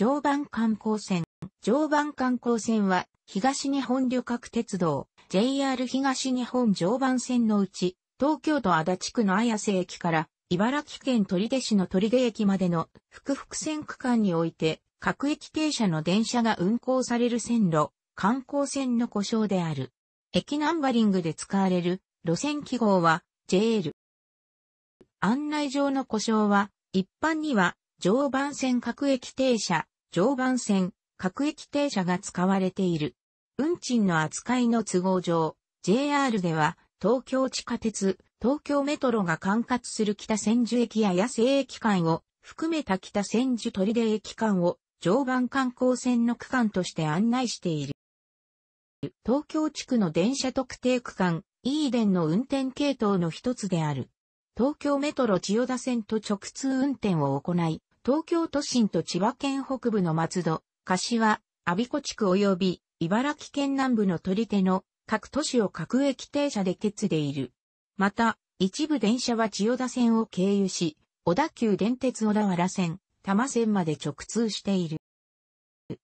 常磐観光船。常磐観光船は、東日本旅客鉄道、JR 東日本常磐線のうち、東京都足立区の綾瀬駅から、茨城県取手市の取手駅までの、複々線区間において、各駅停車の電車が運行される線路、観光線の故障である。駅ナンバリングで使われる路線記号は JL。案内上の故障は、一般には常磐線各駅停車、常磐線、各駅停車が使われている。運賃の扱いの都合上、JR では東京地下鉄、東京メトロが管轄する北千住駅や野生駅間を含めた北千住取出駅間を常磐観光線の区間として案内している。東京地区の電車特定区間、イーデンの運転系統の一つである。東京メトロ千代田線と直通運転を行い、東京都心と千葉県北部の松戸、柏、阿鼻子地区及び茨城県南部の取手の各都市を各駅停車で決でいる。また、一部電車は千代田線を経由し、小田急電鉄小田原線、多摩線まで直通している。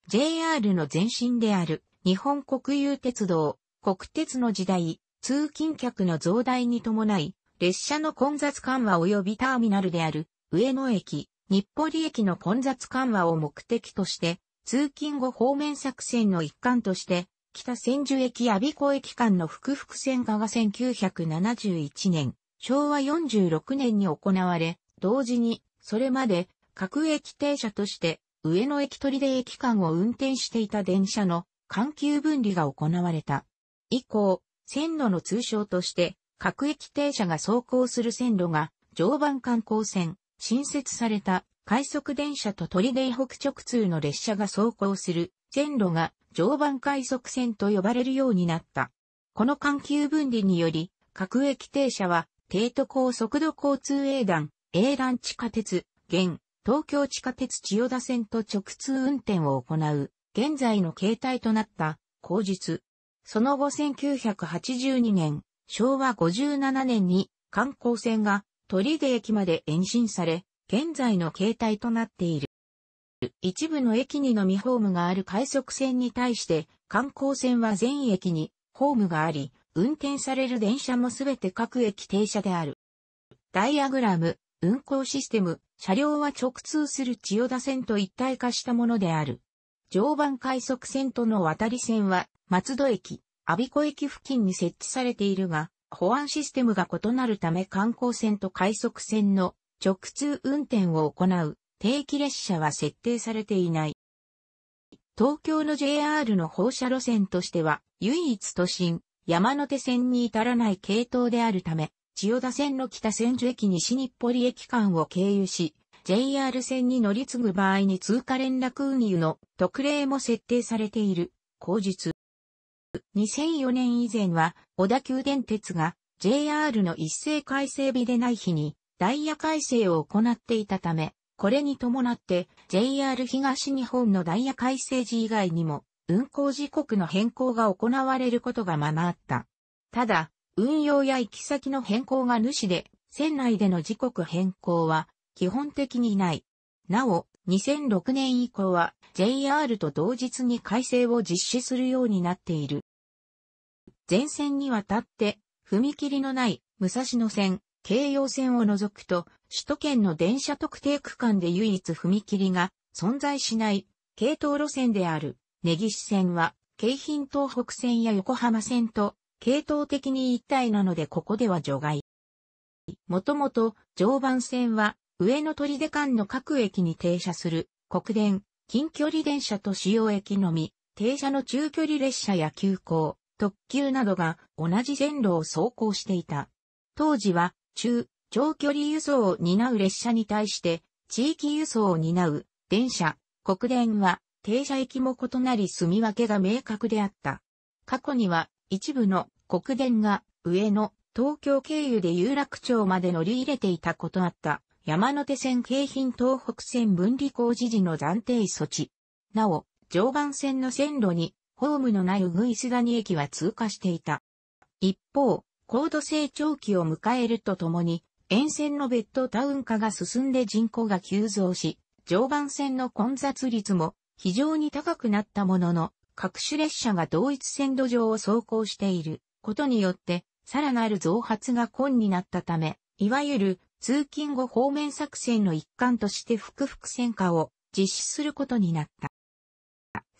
JR の前身である日本国有鉄道、国鉄の時代、通勤客の増大に伴い、列車の混雑緩和及びターミナルである上野駅、日暮里駅の混雑緩和を目的として、通勤後方面作戦の一環として、北千住駅阿鼻子駅間の複々線化が1971年、昭和46年に行われ、同時に、それまで、各駅停車として、上野駅取出駅間を運転していた電車の緩急分離が行われた。以降、線路の通称として、各駅停車が走行する線路が、常磐観光線、新設された快速電車と鳥出北直通の列車が走行する線路が常磐快速線と呼ばれるようになった。この緩急分離により、各駅停車は、帝都高速度交通営団、営団地下鉄、現、東京地下鉄千代田線と直通運転を行う、現在の形態となった、後日。その後1982年、昭和57年に観光船が鳥出駅まで延伸され、現在の形態となっている。一部の駅にのみホームがある快速線に対して、観光線は全駅にホームがあり、運転される電車もすべて各駅停車である。ダイアグラム、運行システム、車両は直通する千代田線と一体化したものである。常磐快速線との渡り線は、松戸駅、阿孫子駅付近に設置されているが、保安システムが異なるため観光船と快速船の直通運転を行う定期列車は設定されていない。東京の JR の放射路線としては唯一都心、山手線に至らない系統であるため、千代田線の北千住駅西日暮里駅間を経由し、JR 線に乗り継ぐ場合に通過連絡運輸の特例も設定されている、後述。2004年以前は、小田急電鉄が JR の一斉改正日でない日にダイヤ改正を行っていたため、これに伴って JR 東日本のダイヤ改正時以外にも運行時刻の変更が行われることがままあった。ただ、運用や行き先の変更が主で、船内での時刻変更は基本的にない。なお、2006年以降は JR と同日に改正を実施するようになっている。全線にわたって踏切のない武蔵野線、京葉線を除くと首都圏の電車特定区間で唯一踏切が存在しない系統路線である根岸線は京浜東北線や横浜線と系統的に一体なのでここでは除外。もともと常磐線は上野取出間の各駅に停車する国電、近距離電車と使用駅のみ、停車の中距離列車や急行、特急などが同じ線路を走行していた。当時は中、長距離輸送を担う列車に対して地域輸送を担う電車、国電は停車駅も異なり住み分けが明確であった。過去には一部の国電が上野、東京経由で有楽町まで乗り入れていたことあった。山手線京浜東北線分離工事時の暫定措置。なお、常磐線の線路に、ホームのないうぐいす谷駅は通過していた。一方、高度成長期を迎えるとともに、沿線のベッドタウン化が進んで人口が急増し、常磐線の混雑率も非常に高くなったものの、各種列車が同一線路上を走行していることによって、さらなる増発が困になったため、いわゆる通勤後方面作戦の一環として複々戦果を実施することになった。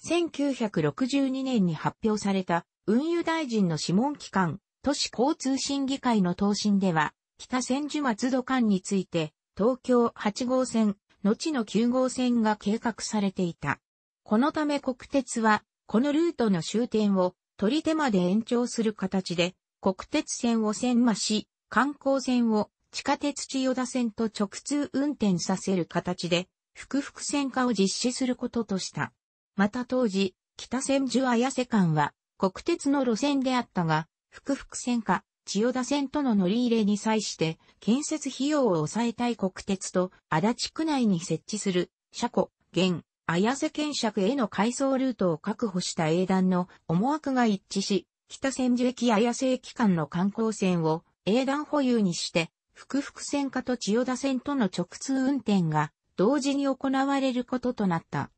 1962年に発表された運輸大臣の諮問機関、都市交通審議会の答申では、北千住松戸間について、東京8号線、後の9号線が計画されていた。このため国鉄は、このルートの終点を取り手まで延長する形で、国鉄線を線まし、観光線を地下鉄千代田線と直通運転させる形で、複々線化を実施することとした。また当時、北千住綾瀬間は国鉄の路線であったが、複々線化、千代田線との乗り入れに際して、建設費用を抑えたい国鉄と足立区内に設置する車庫、現、綾瀬県尺への改装ルートを確保した英団の思惑が一致し、北千住駅綾瀬駅間の観光線を英団保有にして、福福線下と千代田線との直通運転が同時に行われることとなった。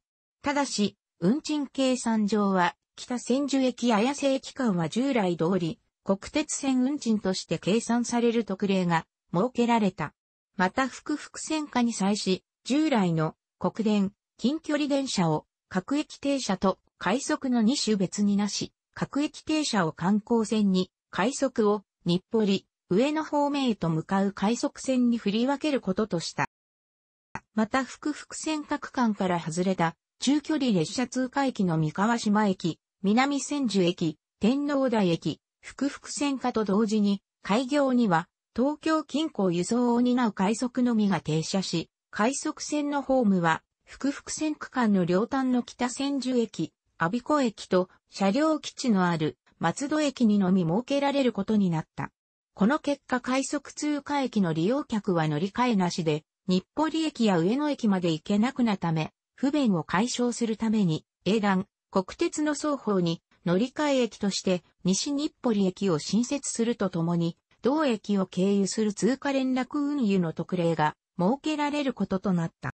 ただし、運賃計算上は、北千住駅綾瀬駅間は従来通り、国鉄線運賃として計算される特例が設けられた。また、福福線下に際し、従来の国電、近距離電車を各駅停車と快速の2種別になし、各駅停車を観光線に、快速を日暮里、上の方面へと向かう快速線に振り分けることとした。また、福々線各間から外れた、中距離列車通過駅の三河島駅、南千住駅、天皇台駅、福々線下と同時に、開業には、東京近郊輸送を担う快速のみが停車し、快速線のホームは、福々線区間の両端の北千住駅、阿鼻子駅と車両基地のある松戸駅にのみ設けられることになった。この結果快速通過駅の利用客は乗り換えなしで、日暮里駅や上野駅まで行けなくなため、不便を解消するために、英断、国鉄の双方に乗り換え駅として西日暮里駅を新設するとともに、同駅を経由する通過連絡運輸の特例が設けられることとなった。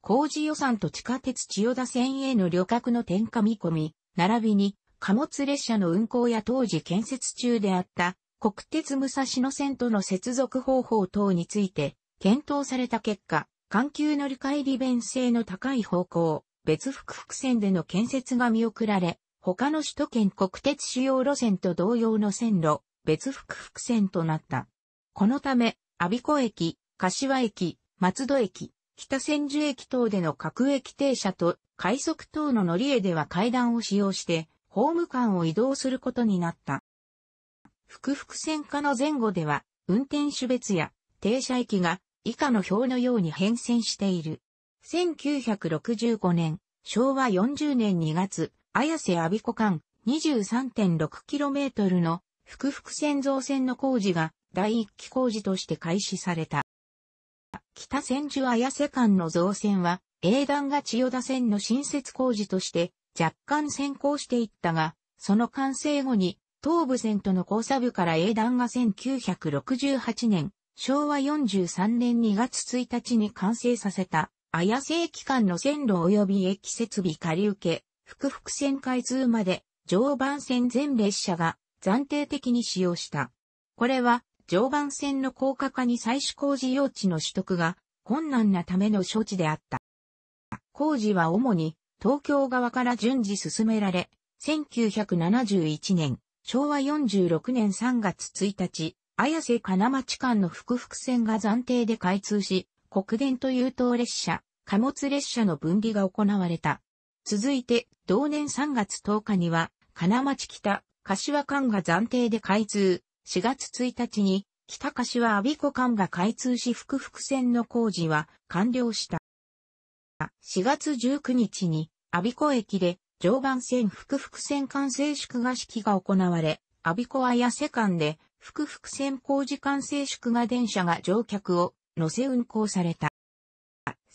工事予算と地下鉄千代田線への旅客の転嫁見込み、並びに貨物列車の運行や当時建設中であった国鉄武蔵野線との接続方法等について、検討された結果、環球乗り換え利便性の高い方向、別複々線での建設が見送られ、他の首都圏国鉄主要路線と同様の線路、別複々線となった。このため、阿鼻子駅、柏駅、松戸駅、北千住駅等での各駅停車と快速等の乗り入では階段を使用して、ホーム間を移動することになった。複々線化の前後では、運転手別や停車駅が以下の表のように変遷している。1965年、昭和40年2月、綾瀬阿鼻子間 23.6km の複々線造線の工事が第一期工事として開始された。北千住綾瀬間の造線は、英断が千代田線の新設工事として若干先行していったが、その完成後に東武線との交差部から英断が1968年、昭和43年2月1日に完成させた、綾瀬駅間の線路及び駅設備仮受け、複々線開通まで、常磐線全列車が暫定的に使用した。これは、常磐線の高架化に採取工事用地の取得が困難なための処置であった。工事は主に東京側から順次進められ、1971年、昭和46年3月1日、綾瀬金町間の複々線が暫定で開通し、国電と優等列車、貨物列車の分離が行われた。続いて、同年3月10日には、金町北、柏間が暫定で開通。4月1日に、北柏阿鼻子間が開通し、複々線の工事は完了した。4月19日に、阿鼻子駅で常磐線福福線完成式が式が行われ、アビコアやセカンで、福福線工事完成式が電車が乗客を乗せ運行された。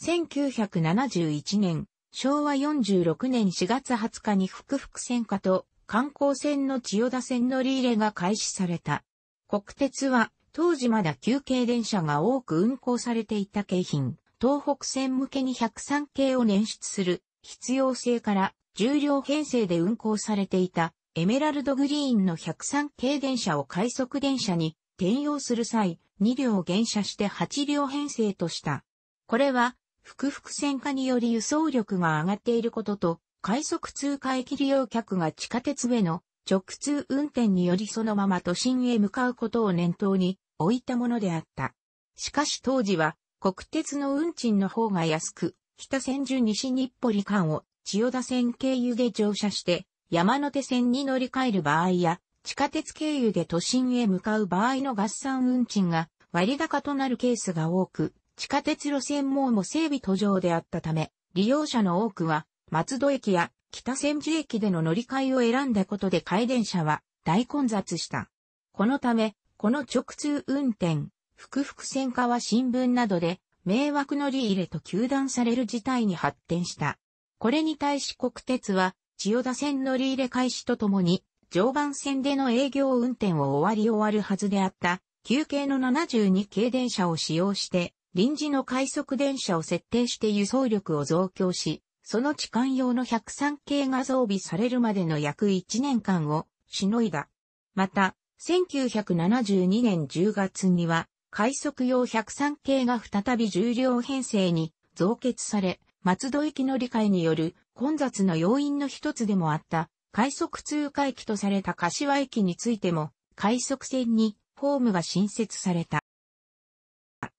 1971年、昭和46年4月20日に福福線下と観光線の千代田線乗り入れが開始された。国鉄は当時まだ休憩電車が多く運行されていた京浜、東北線向けに103系を捻出する必要性から重量編成で運行されていたエメラルドグリーンの103系電車を快速電車に転用する際、2両減車して8両編成とした。これは、複々線化により輸送力が上がっていることと、快速通過駅利用客が地下鉄への直通運転によりそのまま都心へ向かうことを念頭に置いたものであった。しかし当時は国鉄の運賃の方が安く、北千住西日暮里間を千代田線経由で乗車して、山手線に乗り換える場合や、地下鉄経由で都心へ向かう場合の合算運賃が割高となるケースが多く、地下鉄路線網も整備途上であったため、利用者の多くは、松戸駅や北千住駅での乗り換えを選んだことで改電車は大混雑した。このため、この直通運転、複々線化は新聞などで、迷惑乗り入れと求断される事態に発展した。これに対し国鉄は、千代田線乗り入れ開始とともに、常磐線での営業運転を終わり終わるはずであった、休憩の72系電車を使用して、臨時の快速電車を設定して輸送力を増強し、その痴漢用の103系が増備されるまでの約1年間をしのいだ。また、1972年10月には、快速用103系が再び重量編成に増結され、松戸行きの理解による混雑の要因の一つでもあった、快速通過駅とされた柏駅についても、快速線にホームが新設された。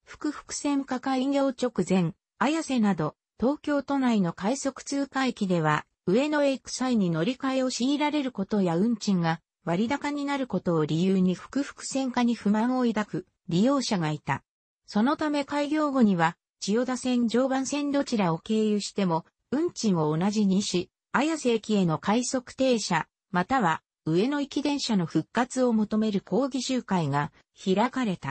福々線化開業直前、綾瀬など、東京都内の快速通過駅では、上野へ行く際に乗り換えを強いられることや運賃が割高になることを理由に福々線化に不満を抱く利用者がいた。そのため開業後には千代田線常磐線どちらを経由しても、運賃を同じにし、綾瀬駅への快速停車、または上野駅電車の復活を求める抗議集会が開かれた。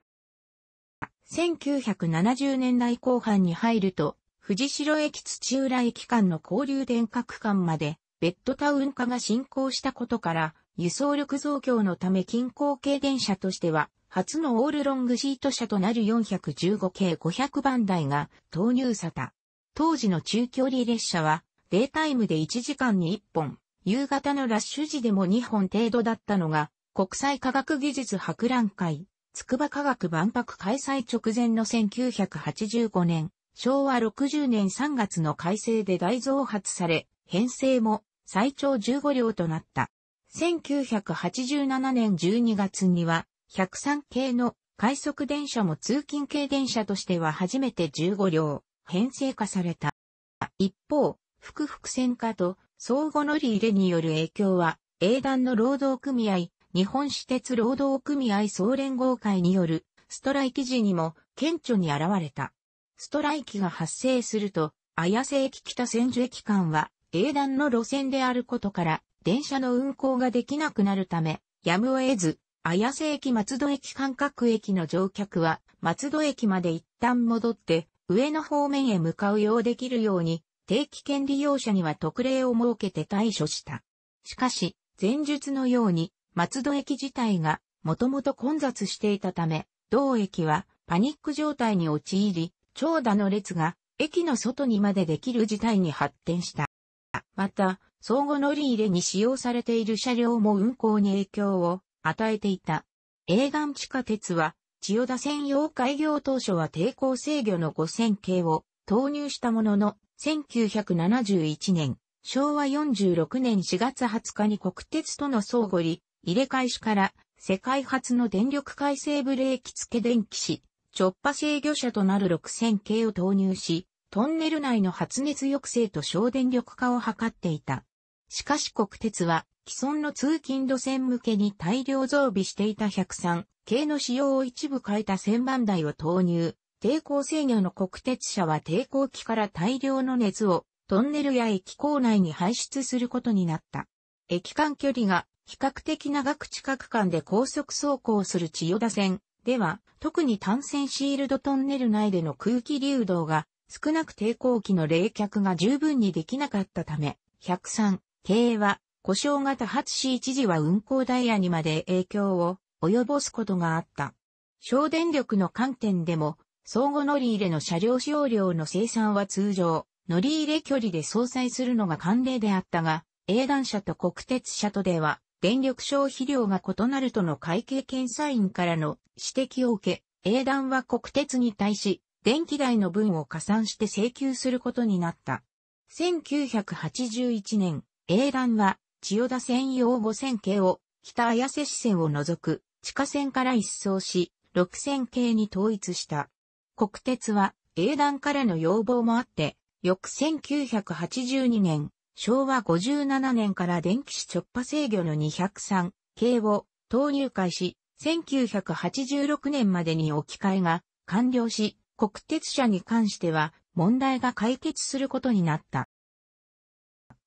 1970年代後半に入ると、藤代駅土浦駅間の交流電化区間まで、ベッドタウン化が進行したことから、輸送力増強のため近郊系電車としては、初のオールロングシート車となる415系500番台が投入された。当時の中距離列車は、データイムで1時間に1本、夕方のラッシュ時でも2本程度だったのが、国際科学技術博覧会、筑波科学万博開催直前の1985年、昭和60年3月の改正で大増発され、編成も最長15両となった。1987年12月には、103系の快速電車も通勤系電車としては初めて15両編成化された。一方、複々線化と相互乗り入れによる影響は、英断の労働組合、日本私鉄労働組合総連合会によるストライキ時にも顕著に現れた。ストライキが発生すると、綾瀬駅北千住駅間は英断の路線であることから、電車の運行ができなくなるため、やむを得ず、綾瀬駅松戸駅間隔駅の乗客は、松戸駅まで一旦戻って、上野方面へ向かうようできるように、定期券利用者には特例を設けて対処した。しかし、前述のように、松戸駅自体が、もともと混雑していたため、同駅は、パニック状態に陥り、長蛇の列が、駅の外にまでできる事態に発展した。また、相互乗り入れに使用されている車両も運行に影響を与えていた。営岸地下鉄は、千代田専用開業当初は抵抗制御の5000系を投入したものの、1971年、昭和46年4月20日に国鉄との相互り、入れ替えしから、世界初の電力改正ブレーキ付け電気し、直波制御車となる6000系を投入し、トンネル内の発熱抑制と省電力化を図っていた。しかし国鉄は既存の通勤路線向けに大量増備していた103系の仕様を一部変えた1 0番台を投入。抵抗制御の国鉄車は抵抗機から大量の熱をトンネルや駅構内に排出することになった。駅間距離が比較的長く近く間で高速走行する千代田線では特に単線シールドトンネル内での空気流動が少なく抵抗機の冷却が十分にできなかったため103系は故障型多発し一時は運行ダイヤにまで影響を及ぼすことがあった。省電力の観点でも、相互乗り入れの車両使用量の生産は通常、乗り入れ距離で相殺するのが慣例であったが、営団車と国鉄車とでは、電力消費量が異なるとの会計検査員からの指摘を受け、営団は国鉄に対し、電気代の分を加算して請求することになった。1981年、営団は千代田線用5000系を、北綾瀬市線を除く、地下線から一掃し、6000系に統一した。国鉄は、英断からの要望もあって、翌1982年、昭和57年から電気子直波制御の203系を投入開始、1986年までに置き換えが完了し、国鉄車に関しては問題が解決することになった。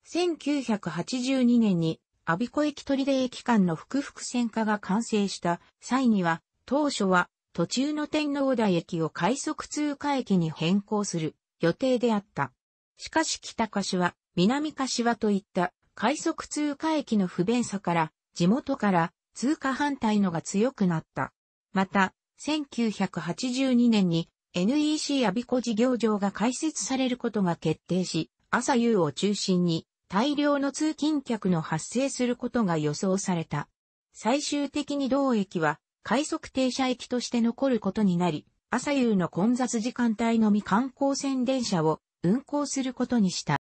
1982年に、阿鼻子駅取出駅間の複々線化が完成した際には、当初は途中の天皇台駅を快速通過駅に変更する予定であった。しかし北柏、南柏といった快速通過駅の不便さから、地元から通過反対のが強くなった。また、1982年に NEC 阿鼻子事業場が開設されることが決定し、朝夕を中心に大量の通勤客の発生することが予想された。最終的に同駅は快速停車駅として残ることになり、朝夕の混雑時間帯のみ観光船電車を運行することにした。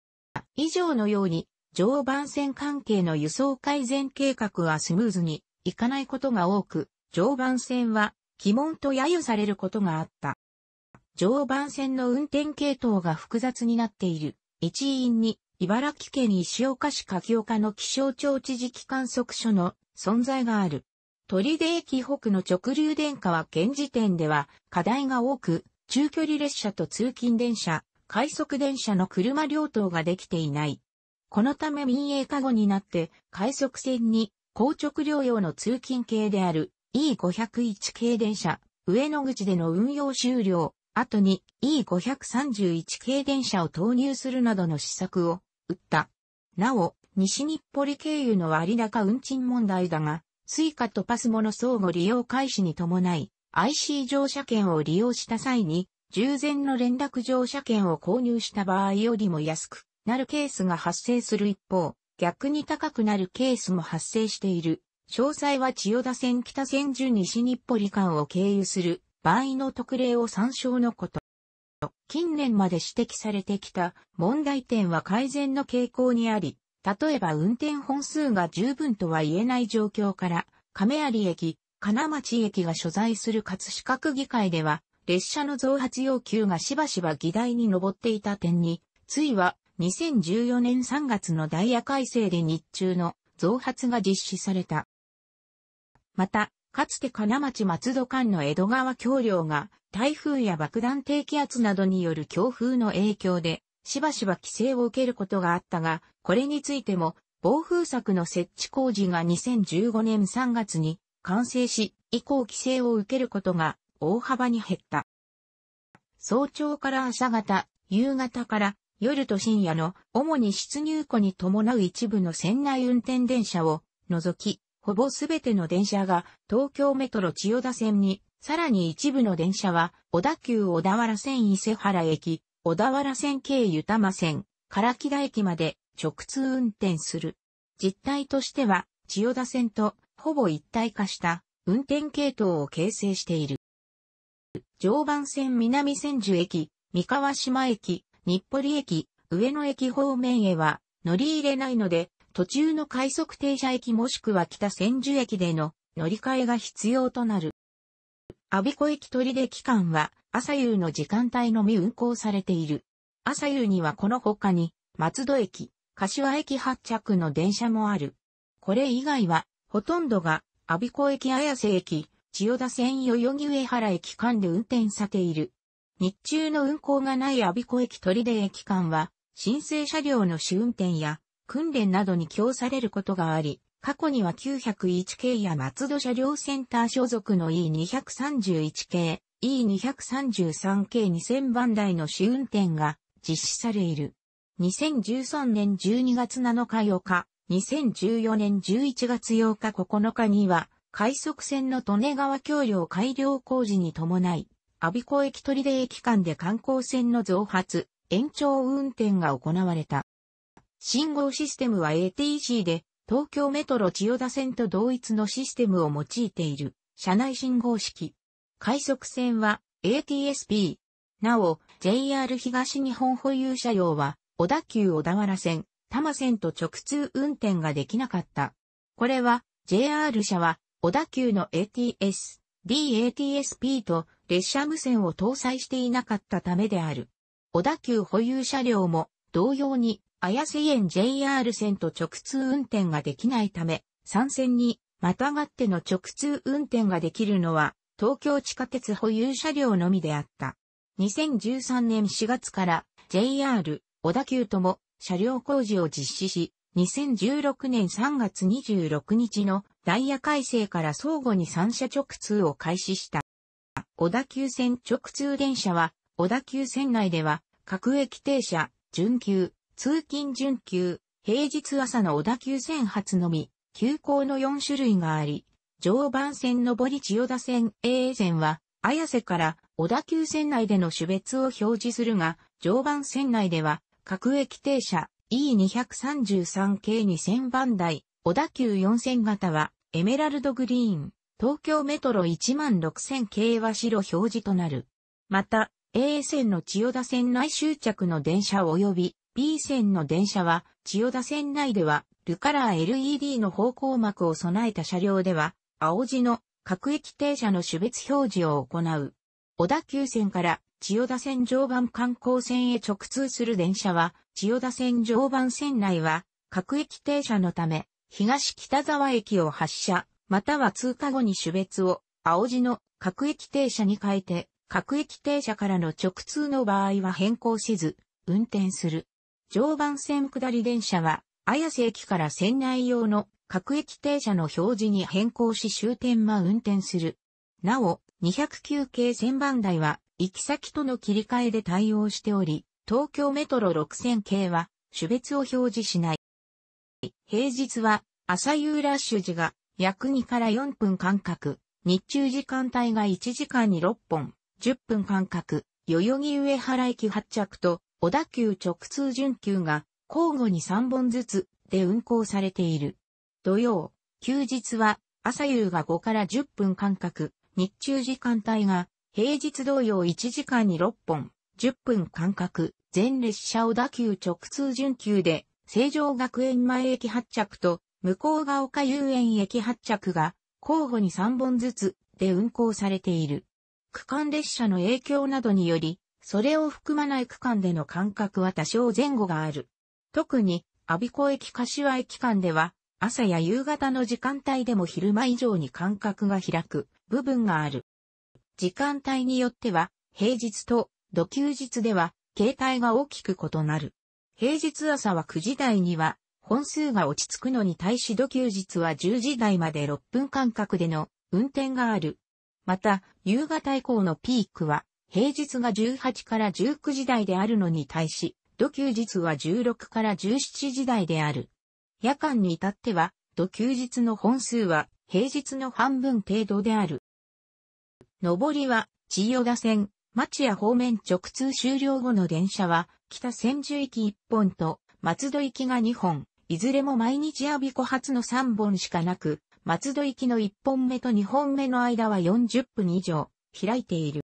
以上のように、常磐線関係の輸送改善計画はスムーズにいかないことが多く、常磐線は鬼門と揶揄されることがあった。常磐線の運転系統が複雑になっている一因に茨城県石岡市柿岡の気象庁知事機観測所の存在がある。鳥出駅北の直流電化は現時点では課題が多く、中距離列車と通勤電車、快速電車の車両等ができていない。このため民営化後になって快速線に高直両用の通勤系である E501 系電車、上野口での運用終了、後に E531 系電車を投入するなどの施策を売った。なお、西日暮里経由の割高運賃問題だが、スイカとパスモの相互利用開始に伴い、IC 乗車券を利用した際に、従前の連絡乗車券を購入した場合よりも安くなるケースが発生する一方、逆に高くなるケースも発生している。詳細は千代田線北千住西日暮里間を経由する場合の特例を参照のこと。近年まで指摘されてきた問題点は改善の傾向にあり、例えば運転本数が十分とは言えない状況から、亀有駅、金町駅が所在する葛飾区議会では、列車の増発要求がしばしば議題に上っていた点に、ついは2014年3月のダイヤ改正で日中の増発が実施された。また、かつて金町松戸間の江戸川橋梁が台風や爆弾低気圧などによる強風の影響でしばしば規制を受けることがあったが、これについても防風柵の設置工事が2015年3月に完成し、以降規制を受けることが大幅に減った。早朝から朝方、夕方から夜と深夜の主に出入庫に伴う一部の船内運転電車を除き、ほぼすべての電車が東京メトロ千代田線に、さらに一部の電車は小田急小田原線伊勢原駅、小田原線経由多摩線、唐木田駅まで直通運転する。実態としては、千代田線とほぼ一体化した運転系統を形成している。常磐線南千住駅、三河島駅、日暮里駅、上野駅方面へは乗り入れないので、途中の快速停車駅もしくは北千住駅での乗り換えが必要となる。阿鼻子駅取出期間は朝夕の時間帯のみ運行されている。朝夕にはこの他に松戸駅、柏駅発着の電車もある。これ以外はほとんどが阿鼻子駅綾瀬駅、千代田線代々木上原駅間で運転されている。日中の運行がない阿鼻子駅取出駅間は申請車両の試運転や訓練などに供されることがあり、過去には901系や松戸車両センター所属の E231 系、E233 系2000番台の試運転が実施される。2013年12月7日8日、2014年11月8日9日には、快速線の利根川橋梁改良工事に伴い、阿鼻子駅取出駅間で観光船の増発、延長運転が行われた。信号システムは ATC で、東京メトロ千代田線と同一のシステムを用いている、車内信号式。快速線は ATSB。なお、JR 東日本保有車両は、小田急小田原線、多摩線と直通運転ができなかった。これは、JR 車は、小田急の ATS、DATSP と列車無線を搭載していなかったためである。小田急保有車両も同様に綾瀬園 JR 線と直通運転ができないため、3線にまたがっての直通運転ができるのは、東京地下鉄保有車両のみであった。2013年4月から JR 小田急とも車両工事を実施し、2016年3月26日のダイヤ改正から相互に3車直通を開始した。小田急線直通電車は、小田急線内では、各駅停車、準急、通勤準急、平日朝の小田急線発のみ、急行の4種類があり、常磐線上り千代田線 AA 線は、綾瀬から小田急線内での種別を表示するが、常磐線内では、各駅停車 E233 系2000番台、小田急4000型は、エメラルドグリーン、東京メトロ16000系は白表示となる。また、a 線の千代田線内終着の電車及び B 線の電車は、千代田線内では、ルカラー LED の方向幕を備えた車両では、青字の各駅停車の種別表示を行う。小田急線から千代田線常磐観光線へ直通する電車は、千代田線常磐線内は、各駅停車のため、東北沢駅を発車、または通過後に種別を、青字の各駅停車に変えて、各駅停車からの直通の場合は変更せず、運転する。常磐線下り電車は、綾瀬駅から船内用の各駅停車の表示に変更し終点は運転する。なお、209系1000番台は、行き先との切り替えで対応しており、東京メトロ6000系は、種別を表示しない。平日は、朝夕ラッシュ時が、約2から4分間隔、日中時間帯が1時間に6本、10分間隔、代々木上原駅発着と、小田急直通準急が交互に3本ずつで運行されている。土曜、休日は朝夕が5から10分間隔、日中時間帯が平日同様1時間に6本、10分間隔、全列車小田急直通準急で、成城学園前駅発着と、向こうが丘遊園駅発着が、交互に3本ずつで運行されている。区間列車の影響などにより、それを含まない区間での間隔は多少前後がある。特に、阿鼻子駅柏駅間では、朝や夕方の時間帯でも昼間以上に間隔が開く部分がある。時間帯によっては、平日と土休日では、形態が大きく異なる。平日朝は9時台には、本数が落ち着くのに対し土休日は10時台まで6分間隔での運転がある。また、夕方以降のピークは、平日が18から19時台であるのに対し、土休日は16から17時台である。夜間に至っては、土休日の本数は平日の半分程度である。上りは、千代田線、町屋方面直通終了後の電車は、北千住駅1本と、松戸行きが2本、いずれも毎日アビコ発の3本しかなく、松戸行きの1本目と2本目の間は40分以上、開いている。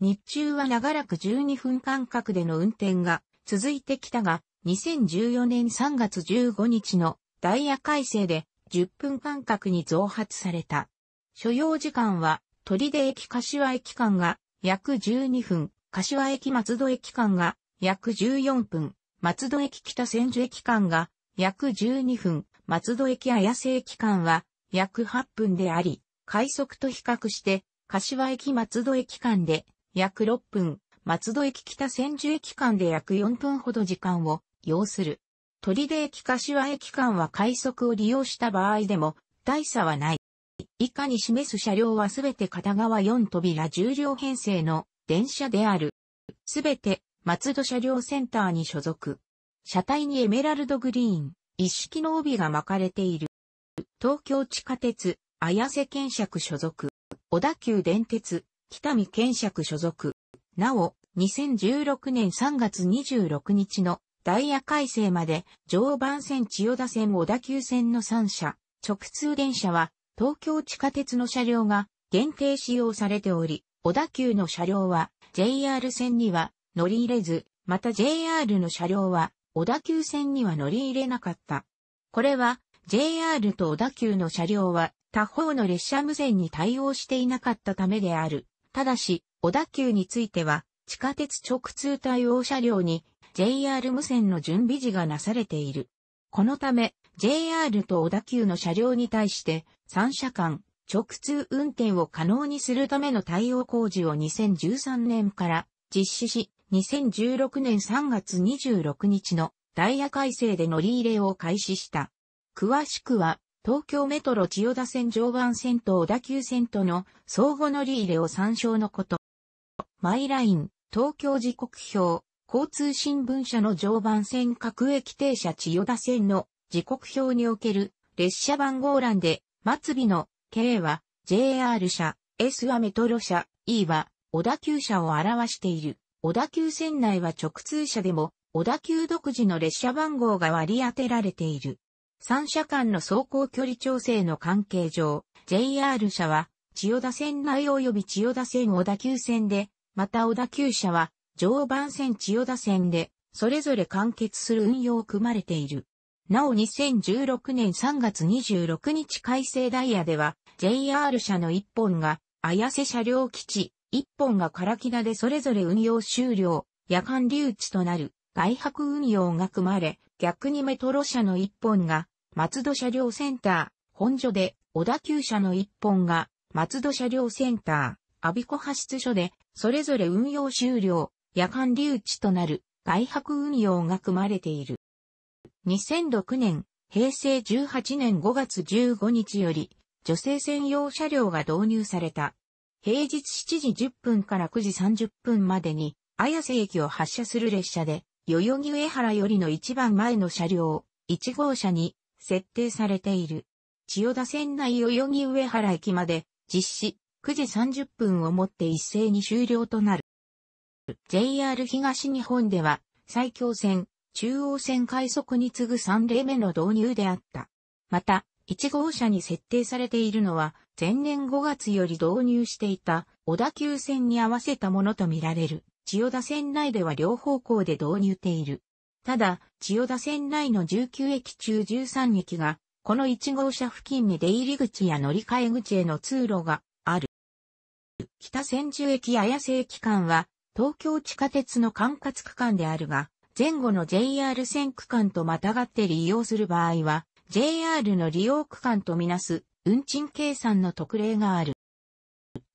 日中は長らく12分間隔での運転が続いてきたが、2014年3月15日のダイヤ改正で10分間隔に増発された。所要時間は、鳥出駅柏駅間が約12分、柏駅松戸駅間が約14分、松戸駅北千住駅間が約12分、松戸駅綾瀬駅間は約8分であり、快速と比較して柏駅松戸駅間で約6分、松戸駅北千住駅間で約4分ほど時間を要する。鳥出駅柏駅間は快速を利用した場合でも大差はない。以下に示す車両はすべて片側4扉重量編成の電車である。すべて松戸車両センターに所属。車体にエメラルドグリーン、一式の帯が巻かれている。東京地下鉄、綾瀬検釈所属。小田急電鉄、北見健尺所属。なお、2016年3月26日のダイヤ改正まで常磐線千代田線小田急線の3社、直通電車は東京地下鉄の車両が限定使用されており、小田急の車両は JR 線には乗り入れず、また JR の車両は小田急線には乗り入れなかった。これは JR と小田急の車両は他方の列車無線に対応していなかったためである。ただし、小田急については、地下鉄直通対応車両に JR 無線の準備時がなされている。このため、JR と小田急の車両に対して、3車間、直通運転を可能にするための対応工事を2013年から実施し、2016年3月26日のダイヤ改正で乗り入れを開始した。詳しくは東京メトロ千代田線常磐線と小田急線との相互乗り入れを参照のこと。マイライン、東京時刻表、交通新聞社の常磐線各駅停車千代田線の時刻表における列車番号欄で、末尾の K は JR 車、S はメトロ車、E は小田急車を表している。小田急線内は直通車でも、小田急独自の列車番号が割り当てられている。三社間の走行距離調整の関係上、JR 社は、千代田線内及び千代田線小田急線で、また小田急社は、常磐線千代田線で、それぞれ完結する運用を組まれている。なお2016年3月26日改正ダイヤでは、JR 社の1本が、綾瀬車両基地、1本が唐木田でそれぞれ運用終了、夜間留置となる。外泊運用が組まれ、逆にメトロ車の一本が、松戸車両センター、本所で、小田急車の一本が、松戸車両センター、阿鼻子派出所で、それぞれ運用終了、夜間留置となる、外泊運用が組まれている。2006年、平成18年5月15日より、女性専用車両が導入された。平日7時10分から9時30分までに、綾瀬駅を発車する列車で、代々木上原よりの一番前の車両、1号車に設定されている。千代田線内代々木上原駅まで実施9時30分をもって一斉に終了となる。JR 東日本では埼京線、中央線快速に次ぐ3例目の導入であった。また、1号車に設定されているのは、前年5月より導入していた小田急線に合わせたものとみられる。千代田線内では両方向で導入ている。ただ、千代田線内の19駅中13駅が、この1号車付近に出入り口や乗り換え口への通路がある。北千住駅綾瀬駅間は、東京地下鉄の管轄区間であるが、前後の JR 線区間とまたがって利用する場合は、JR の利用区間とみなす運賃計算の特例がある。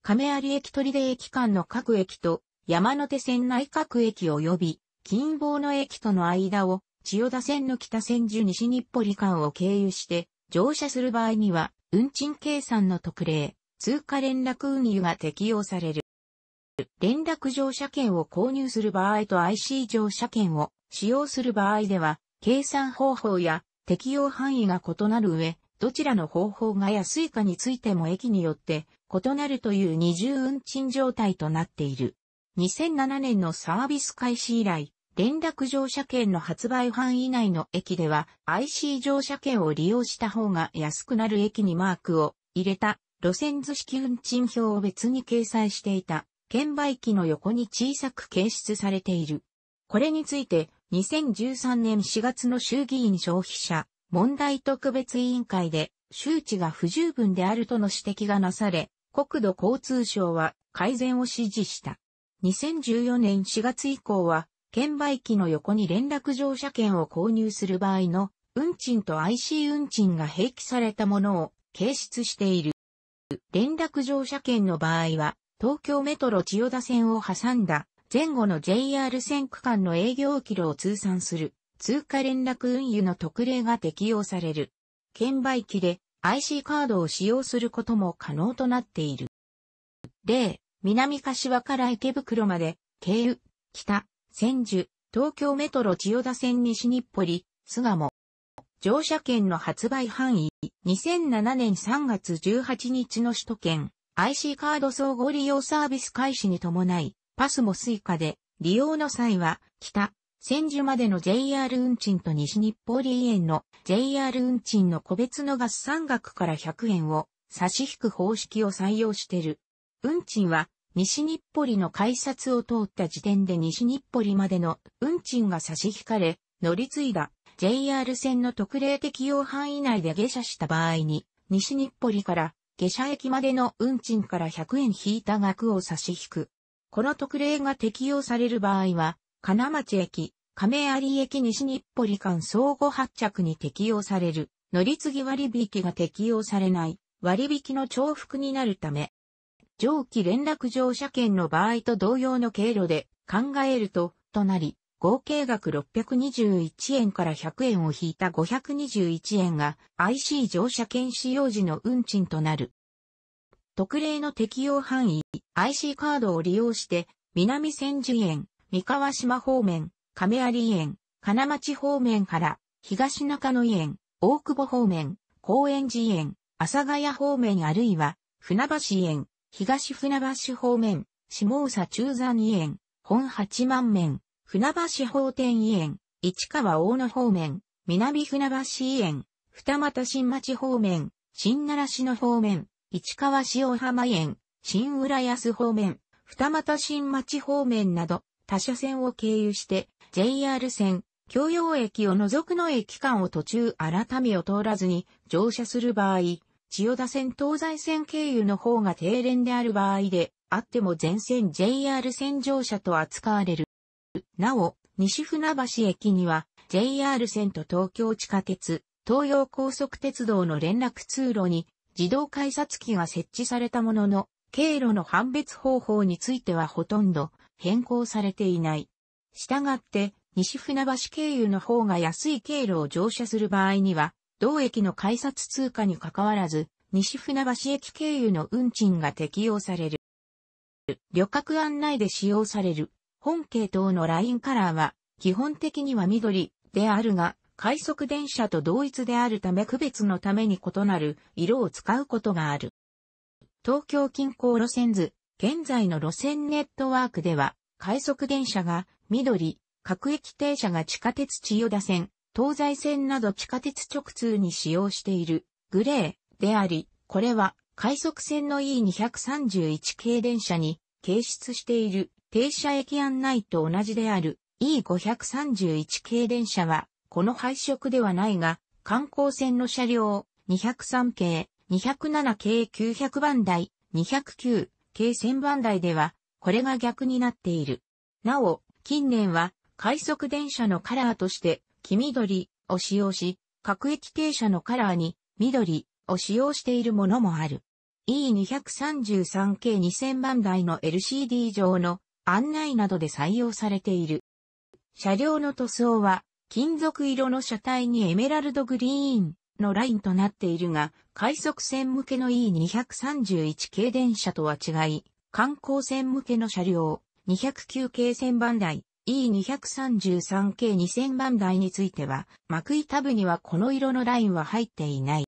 亀有駅取出駅間の各駅と山手線内閣駅及び近傍の駅との間を千代田線の北千住西日暮里間を経由して乗車する場合には運賃計算の特例、通貨連絡運輸が適用される。連絡乗車券を購入する場合と IC 乗車券を使用する場合では計算方法や適用範囲が異なる上、どちらの方法が安いかについても駅によって異なるという二重運賃状態となっている。2007年のサービス開始以来、連絡乗車券の発売範囲内の駅では IC 乗車券を利用した方が安くなる駅にマークを入れた路線図式運賃表を別に掲載していた券売機の横に小さく掲出されている。これについて2013年4月の衆議院消費者問題特別委員会で周知が不十分であるとの指摘がなされ国土交通省は改善を指示した。2014年4月以降は、券売機の横に連絡乗車券を購入する場合の、運賃と IC 運賃が併記されたものを掲出している。連絡乗車券の場合は、東京メトロ千代田線を挟んだ前後の JR 線区間の営業キロを通算する通貨連絡運輸の特例が適用される。券売機で IC カードを使用することも可能となっている。例、南柏から池袋まで、経由、北、千住、東京メトロ千代田線西日暮里、巣鴨。乗車券の発売範囲、2007年3月18日の首都圏、IC カード総合利用サービス開始に伴い、パスもスイカで、利用の際は、北、千住までの JR 運賃と西日暮里園の JR 運賃の個別の合算額から100円を差し引く方式を採用している。運賃は、西日暮里の改札を通った時点で西日暮里までの運賃が差し引かれ、乗り継いだ JR 線の特例適用範囲内で下車した場合に、西日暮里から下車駅までの運賃から100円引いた額を差し引く。この特例が適用される場合は、金町駅、亀有駅西日暮里間相互発着に適用される乗り継ぎ割引が適用されない割引の重複になるため、上記連絡乗車券の場合と同様の経路で考えると、となり、合計額621円から100円を引いた521円が IC 乗車券使用時の運賃となる。特例の適用範囲、IC カードを利用して、南千住園、三河島方面、亀有園、金町方面から、東中野園、大久保方面、高円寺園、阿佐ヶ谷方面あるいは、船橋園、東船橋方面、下佐中山医園、本八万面、船橋法店医園、市川大野方面、南船橋医園、二俣新町方面、新奈良市の方面、市川塩浜園、新浦安方面、二俣新町方面など、他社線を経由して、JR 線、京葉駅を除くの駅間を途中改めを通らずに乗車する場合、千代田線東西線経由の方が停電である場合で、あっても全線 JR 線乗車と扱われる。なお、西船橋駅には JR 線と東京地下鉄、東洋高速鉄道の連絡通路に自動改札機が設置されたものの、経路の判別方法についてはほとんど変更されていない。したがって、西船橋経由の方が安い経路を乗車する場合には、同駅の改札通過にかかわらず、西船橋駅経由の運賃が適用される。旅客案内で使用される本系統のラインカラーは基本的には緑であるが、快速電車と同一であるため区別のために異なる色を使うことがある。東京近郊路線図、現在の路線ネットワークでは、快速電車が緑、各駅停車が地下鉄千代田線、東西線など地下鉄直通に使用しているグレーであり、これは快速線の E231 系電車に掲出している停車駅案内と同じである E531 系電車はこの配色ではないが、観光線の車両203系、207系900番台、209系1000番台では、これが逆になっている。なお、近年は快速電車のカラーとして黄緑を使用し、各駅停車のカラーに緑を使用しているものもある。E233 系2000番台の LCD 上の案内などで採用されている。車両の塗装は金属色の車体にエメラルドグリーンのラインとなっているが、快速線向けの E231 系電車とは違い、観光線向けの車両209系1000番台 E233 k 2000番台については、幕板部にはこの色のラインは入っていない。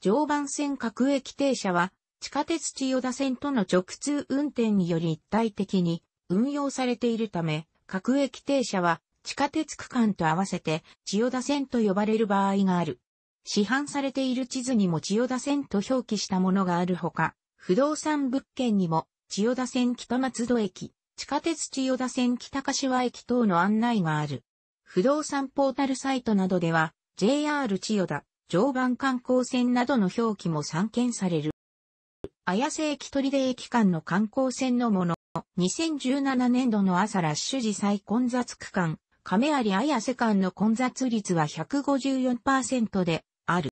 常磐線各駅停車は、地下鉄千代田線との直通運転により一体的に運用されているため、各駅停車は地下鉄区間と合わせて千代田線と呼ばれる場合がある。市販されている地図にも千代田線と表記したものがあるほか、不動産物件にも千代田線北松戸駅、地下鉄千代田線北柏駅等の案内がある。不動産ポータルサイトなどでは、JR 千代田、常磐観光線などの表記も散見される。綾瀬駅取出駅間の観光線のもの、2017年度の朝ラッシュ時最混雑区間、亀有綾瀬間の混雑率は154%である。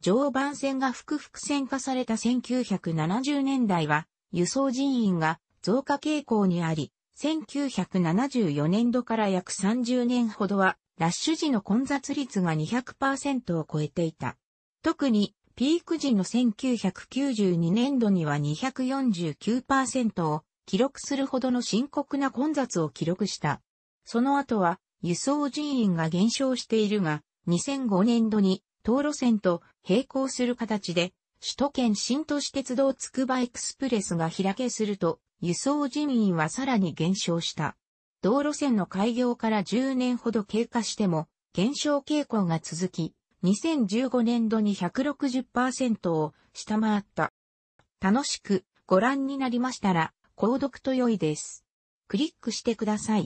常磐線が複々線化された1970年代は、輸送人員が増加傾向にあり、1974年度から約30年ほどは、ラッシュ時の混雑率が200%を超えていた。特に、ピーク時の1992年度には249%を記録するほどの深刻な混雑を記録した。その後は、輸送人員が減少しているが、2005年度に、東路線と並行する形で、首都圏新都市鉄道つくばエクスプレスが開けすると、輸送人員はさらに減少した。道路線の開業から10年ほど経過しても、減少傾向が続き、2015年度に160%を下回った。楽しくご覧になりましたら、購読と良いです。クリックしてください。